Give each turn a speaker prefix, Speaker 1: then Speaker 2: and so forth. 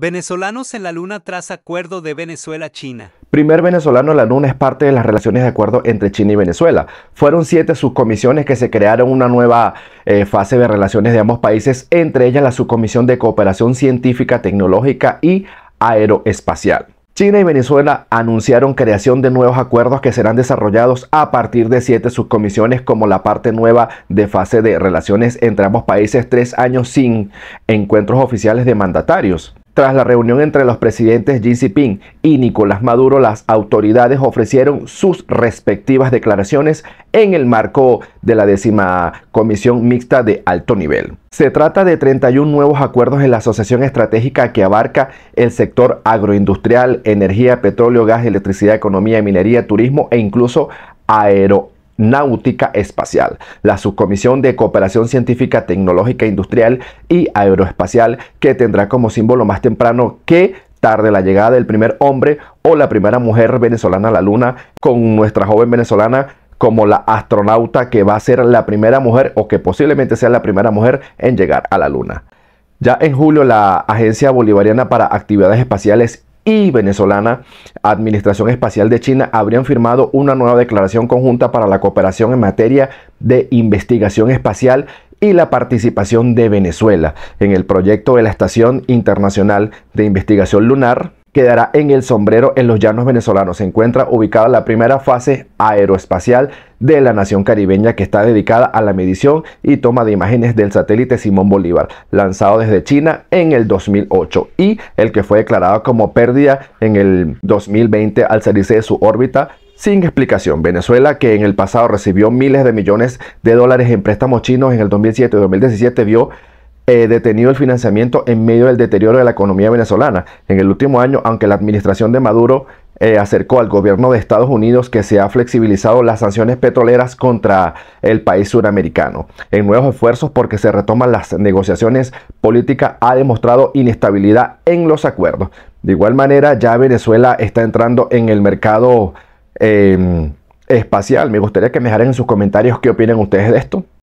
Speaker 1: Venezolanos en la Luna tras acuerdo de Venezuela-China. Primer venezolano en la Luna es parte de las relaciones de acuerdo entre China y Venezuela. Fueron siete subcomisiones que se crearon una nueva eh, fase de relaciones de ambos países, entre ellas la subcomisión de cooperación científica, tecnológica y aeroespacial. China y Venezuela anunciaron creación de nuevos acuerdos que serán desarrollados a partir de siete subcomisiones como la parte nueva de fase de relaciones entre ambos países, tres años sin encuentros oficiales de mandatarios. Tras la reunión entre los presidentes Xi Jinping y Nicolás Maduro, las autoridades ofrecieron sus respectivas declaraciones en el marco de la décima comisión mixta de alto nivel. Se trata de 31 nuevos acuerdos en la asociación estratégica que abarca el sector agroindustrial, energía, petróleo, gas, electricidad, economía, minería, turismo e incluso aero Náutica Espacial, la Subcomisión de Cooperación Científica, Tecnológica, Industrial y Aeroespacial, que tendrá como símbolo más temprano que tarde la llegada del primer hombre o la primera mujer venezolana a la Luna, con nuestra joven venezolana como la astronauta que va a ser la primera mujer o que posiblemente sea la primera mujer en llegar a la Luna. Ya en julio la Agencia Bolivariana para Actividades Espaciales y venezolana Administración Espacial de China habrían firmado una nueva declaración conjunta para la cooperación en materia de investigación espacial y la participación de Venezuela en el proyecto de la Estación Internacional de Investigación Lunar, quedará en el sombrero en los llanos venezolanos. Se encuentra ubicada la primera fase aeroespacial de la nación caribeña que está dedicada a la medición y toma de imágenes del satélite Simón Bolívar, lanzado desde China en el 2008 y el que fue declarado como pérdida en el 2020 al salirse de su órbita sin explicación. Venezuela, que en el pasado recibió miles de millones de dólares en préstamos chinos en el 2007 2017, vio eh, detenido el financiamiento en medio del deterioro de la economía venezolana. En el último año, aunque la administración de Maduro eh, acercó al gobierno de Estados Unidos que se ha flexibilizado las sanciones petroleras contra el país suramericano. En nuevos esfuerzos porque se retoman las negociaciones políticas ha demostrado inestabilidad en los acuerdos. De igual manera, ya Venezuela está entrando en el mercado em, espacial. Me gustaría que me dejaran en sus comentarios qué opinan ustedes de esto.